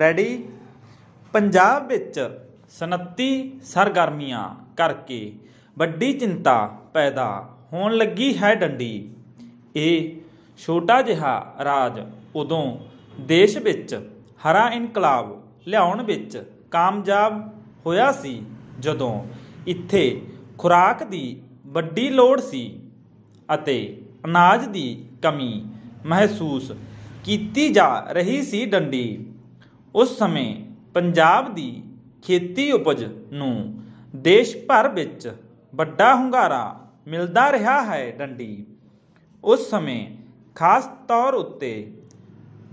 ready Punjab ਵਿੱਚ 29 ਸਰਗਰਮੀਆਂ ਕਰਕੇ ਵੱਡੀ ਚਿੰਤਾ ਪੈਦਾ ਹੋਣ ਲੱਗੀ ਹੈ ਡੰਡੀ ਇਹ ਛੋਟਾ ਜਿਹਾ ਰਾਜ ਉਦੋਂ ਦੇਸ਼ ਵਿੱਚ ਹਰਾ ਇਨਕਲਾਬ ਲਿਆਉਣ ਵਿੱਚ ਕਾਮਯਾਬ ਹੋਇਆ ਸੀ ਜਦੋਂ ਇੱਥੇ ਖੁਰਾਕ ਦੀ ਵੱਡੀ ਲੋੜ ਸੀ ਅਤੇ ਅਨਾਜ ਦੀ ਕਮੀ ਮਹਿਸੂਸ ਕੀਤੀ ਜਾ ਰਹੀ ਸੀ ਡੰਡੀ ਉਸ ਸਮੇਂ ਪੰਜਾਬ ਦੀ ਖੇਤੀ ਉਪਜ ਨੂੰ ਦੇਸ਼ ਭਰ ਵਿੱਚ ਵੱਡਾ ਹੁੰਗਾਰਾ ਮਿਲਦਾ ਰਿਹਾ ਹੈ ਡੰਡੀ ਉਸ ਸਮੇਂ ਖਾਸ ਤੌਰ ਉੱਤੇ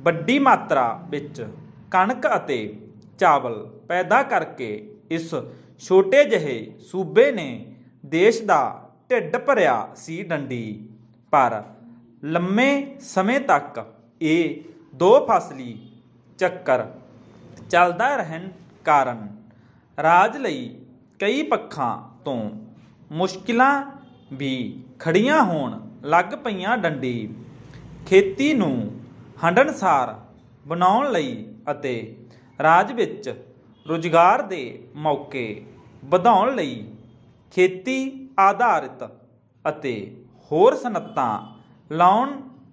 ਵੱਡੀ ਮਾਤਰਾ ਵਿੱਚ ਕਣਕ ਅਤੇ ਚਾਵਲ ਪੈਦਾ ਕਰਕੇ ਇਸ ਛੋਟੇ ਜਿਹੇ ਸੂਬੇ ਨੇ ਦੇਸ਼ ਦਾ ਢਿੱਡ ਭਰਿਆ ਸੀ ਡੰਡੀ ਪਰ ਲੰਮੇ ਸਮੇਂ ਤੱਕ ਇਹ ਦੋ ਫਸਲੀ ਚੱਕਰ ਚੱਲਦਾ ਰਹਿਣ ਕਾਰਨ ਰਾਜ ਲਈ ਕਈ ਪੱਖਾਂ ਤੋਂ ਮੁਸ਼ਕਿਲਾਂ ਵੀ ਖੜੀਆਂ ਹੋਣ ਲੱਗ ਪਈਆਂ ਡੰਡੀ ਖੇਤੀ ਨੂੰ ਹੰਡਣਸਾਰ ਬਣਾਉਣ ਲਈ ਅਤੇ ਰਾਜ ਵਿੱਚ ਰੁਜ਼ਗਾਰ ਦੇ ਮੌਕੇ ਵਧਾਉਣ ਲਈ ਖੇਤੀ ਆਧਾਰਿਤ ਅਤੇ ਹੋਰ ਸਨਤਾਂ ਲਾਉਣ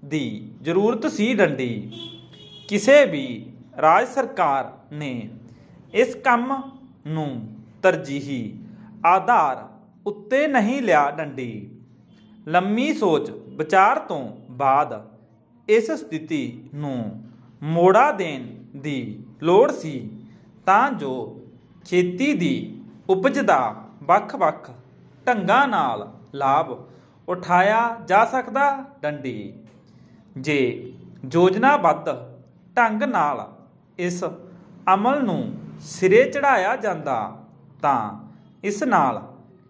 ਦੀ ਜ਼ਰੂਰਤ ਸੀ ਡੰਡੀ ਕਿਸੇ ਵੀ ਰਾਜ ਸਰਕਾਰ ਨੇ ਇਸ ਕੰਮ ਨੂੰ ਤਰਜੀਹੀ ਆਧਾਰ ਉੱਤੇ ਨਹੀਂ ਲਿਆ ਡੰਡੀ ਲੰਮੀ ਸੋਚ ਵਿਚਾਰ ਤੋਂ ਬਾਅਦ ਇਸ ਸਥਿਤੀ ਨੂੰ ਮੋੜਾ ਦੇਣ ਦੀ ਲੋੜ ਸੀ ਤਾਂ ਜੋ ਖੇਤੀ ਦੀ ਉਪਜ ਦਾ ਵੱਖ-ਵੱਖ ਢੰਗਾਂ ਨਾਲ ਲਾਭ ਉਠਾਇਆ ਜਾ ਸਕਦਾ ਡੰਡੀ ਜੇ ਯੋਜਨਾਬੱਧ ਢੰਗ ਨਾਲ ਇਸ ਅਮਲ ਨੂੰ ਸਿਰੇ ਚੜਾਇਆ ਜਾਂਦਾ ਤਾਂ ਇਸ ਨਾਲ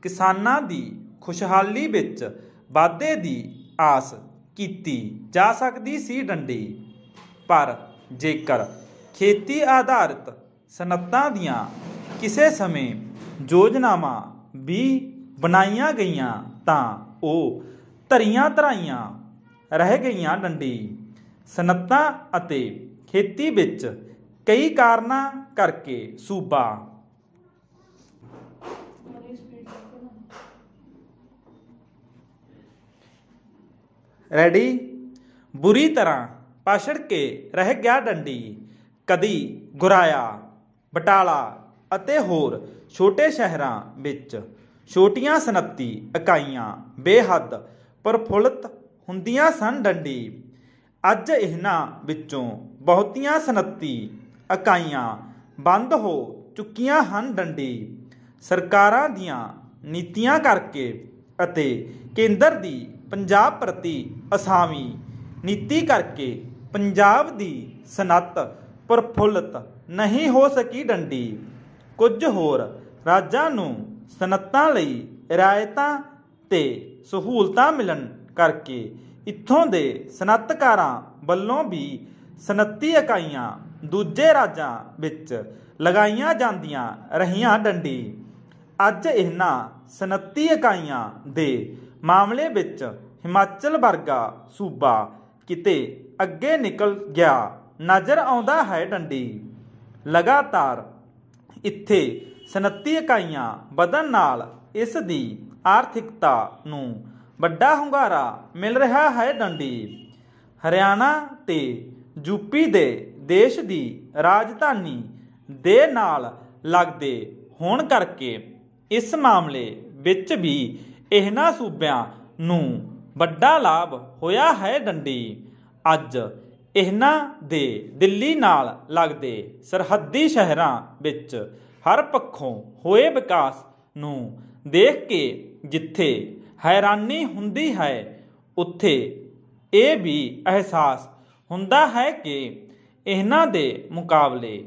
ਕਿਸਾਨਾਂ ਦੀ ਖੁਸ਼ਹਾਲੀ ਵਿੱਚ ਵਾਧੇ ਦੀ ਆਸ ਕੀਤੀ ਜਾ ਸਕਦੀ ਸੀ ਡੰਡੀ ਪਰ ਜੇਕਰ ਖੇਤੀ ਆਧਾਰਿਤ ਸਨਤਾਂ ਦੀਆਂ ਕਿਸੇ ਸਮੇਂ ਯੋਜਨਾਵਾਂ ਵੀ ਬਣਾਈਆਂ ਗਈਆਂ ਤਾਂ ਉਹ ਧਰੀਆਂ ਧਰਾਈਆਂ ਰਹਿ ਗਈਆਂ ਡੰਡੀ ਸਨਤਾਂ ਅਤੇ ਖੇਤੀ ਵਿੱਚ ਕਈ ਕਾਰਨਾਂ ਕਰਕੇ ਸੂਬਾ ਰੈਡੀ ਬੁਰੀ ਤਰ੍ਹਾਂ ਪਾਛੜ ਕੇ ਰਹਿ ਗਿਆ ਡੰਡੀ ਕਦੀ ਗੁਰਾਇਆ ਬਟਾਲਾ ਅਤੇ ਹੋਰ ਛੋਟੇ ਸ਼ਹਿਰਾਂ ਵਿੱਚ ਛੋਟੀਆਂ ਸਨਤੀ ਇਕਾਈਆਂ ਬੇਹੱਦ ਪਰਫੁੱਲਤ ਹੁੰਦੀਆਂ ਸਨ ਡੰਡੀ ਅੱਜ ਇਹਨਾਂ ਵਿੱਚੋਂ ਬਹੁਤੀਆਂ ਸਨਤੀ ਇਕਾਈਆਂ ਬੰਦ ਹੋ ਚੁੱਕੀਆਂ ਹਨ ਡੰਡੀ ਸਰਕਾਰਾਂ ਦੀਆਂ ਨੀਤੀਆਂ ਕਰਕੇ ਅਤੇ ਕੇਂਦਰ ਦੀ ਪੰਜਾਬ ਪ੍ਰਤੀ ਅਸਾਮੀ ਨੀਤੀ ਕਰਕੇ ਪੰਜਾਬ ਦੀ ਸਨਤ ਪਰਫੁੱਲਤ ਨਹੀਂ ਹੋ ਸਕੀ ਡੰਡੀ ਕੁਝ ਹੋਰ ਰਾਜਾਂ ਨੂੰ ਸਨਤਾਂ ਲਈ ਰਾਇਤਾਂ ਤੇ ਸਹੂਲਤਾਂ ਮਿਲਣ ਕਰਕੇ ਇੱਥੋਂ ਦੇ ਸਨਤਕਾਰਾਂ ਵੱਲੋਂ ਵੀ ਸਨਤੀ ਇਕਾਈਆਂ ਦੂਜੇ ਰਾਜਾਂ ਵਿੱਚ ਲਗਾਈਆਂ ਜਾਂਦੀਆਂ ਰਹੀਆਂ ਡੰਡੀ ਅੱਜ ਇਹਨਾਂ 29 ਇਕਾਈਆਂ ਦੇ ਮਾਮਲੇ ਵਿੱਚ ਹਿਮਾਚਲ ਵਰਗਾ ਸੂਬਾ ਕਿਤੇ ਅੱਗੇ ਨਿਕਲ ਗਿਆ ਨਜ਼ਰ ਆਉਂਦਾ ਹੈ ਡੰਡੀ ਲਗਾਤਾਰ ਇੱਥੇ 29 ਇਕਾਈਆਂ ਵਧਣ ਨਾਲ ਇਸ ਦੀ ਆਰਥਿਕਤਾ ਨੂੰ ਵੱਡਾ ਹੁੰਗਾਰਾ ਮਿਲ ਰਿਹਾ ਹੈ ਡੰਡੀ ਹਰਿਆਣਾ ਤੇ ਯੂਪੀ ਦੇ ਦੇਸ਼ ਦੀ ਰਾਜਧਾਨੀ ਦੇ ਨਾਲ ਲੱਗਦੇ ਹੋਣ ਕਰਕੇ ਇਸ ਮਾਮਲੇ ਵਿੱਚ ਵੀ ਇਹਨਾਂ ਸੂਬਿਆਂ ਨੂੰ ਵੱਡਾ ਲਾਭ ਹੋਇਆ ਹੈ ਡੰਡੀ ਅੱਜ ਇਹਨਾਂ ਦੇ ਦਿੱਲੀ ਨਾਲ ਲੱਗਦੇ ਸਰਹੱਦੀ ਸ਼ਹਿਰਾਂ ਵਿੱਚ ਹਰ ਪੱਖੋਂ ਹੋਏ ਵਿਕਾਸ ਨੂੰ ਦੇਖ ਕੇ ਜਿੱਥੇ ਹੈਰਾਨੀ ਹੁੰਦੀ ਹੈ ਉੱਥੇ ਇਹ ਵੀ ਅਹਿਸਾਸ ਹੁੰਦਾ ਹੈ ਕਿ ਇਹਨਾਂ ਦੇ ਮੁਕਾਬਲੇ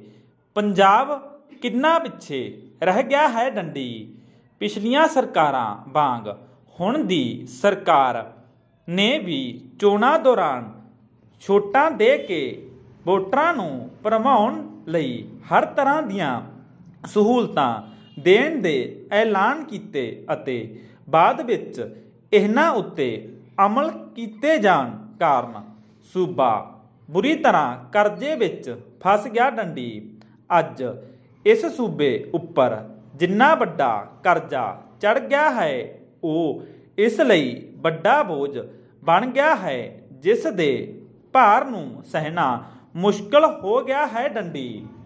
ਪੰਜਾਬ ਕਿੰਨਾ ਪਿੱਛੇ ਰਹਿ ਗਿਆ ਹੈ ਡੰਡੀ ਪਿਛਲੀਆਂ ਸਰਕਾਰਾਂ ਵਾਂਗ ਹੁਣ ਦੀ ਸਰਕਾਰ ਨੇ ਵੀ ਚੋਣਾਂ ਦੌਰਾਨ ਛੋਟਾਂ ਦੇ ਕੇ ਵੋਟਰਾਂ ਨੂੰ ਪਰਮਾਉਣ ਲਈ ਹਰ ਤਰ੍ਹਾਂ ਦੀਆਂ ਸਹੂਲਤਾਂ ਦੇਣ ਦੇ ਐਲਾਨ ਕੀਤੇ ਅਤੇ ਬਾਅਦ ਵਿੱਚ ਇਹਨਾਂ ਉੱਤੇ ਅਮਲ ਕੀਤੇ ਜਾਣ ਕਾਰਨ ਸੂਬਾ ਬੁਰੀ ਤਰ੍ਹਾਂ ਕਰਜ਼ੇ ਵਿੱਚ ਫਸ ਗਿਆ ਡੰਡੀ ਅੱਜ ਇਸ ਸੂਬੇ ਉੱਪਰ ਜਿੰਨਾ ਵੱਡਾ ਕਰਜ਼ਾ ਚੜ ਗਿਆ ਹੈ ਉਹ ਇਸ ਲਈ ਵੱਡਾ ਬੋਝ ਬਣ ਗਿਆ ਹੈ ਜਿਸ ਦੇ ਭਾਰ ਨੂੰ ਸਹਿਣਾ ਮੁਸ਼ਕਲ ਹੋ ਗਿਆ ਹੈ ਡੰਡੀ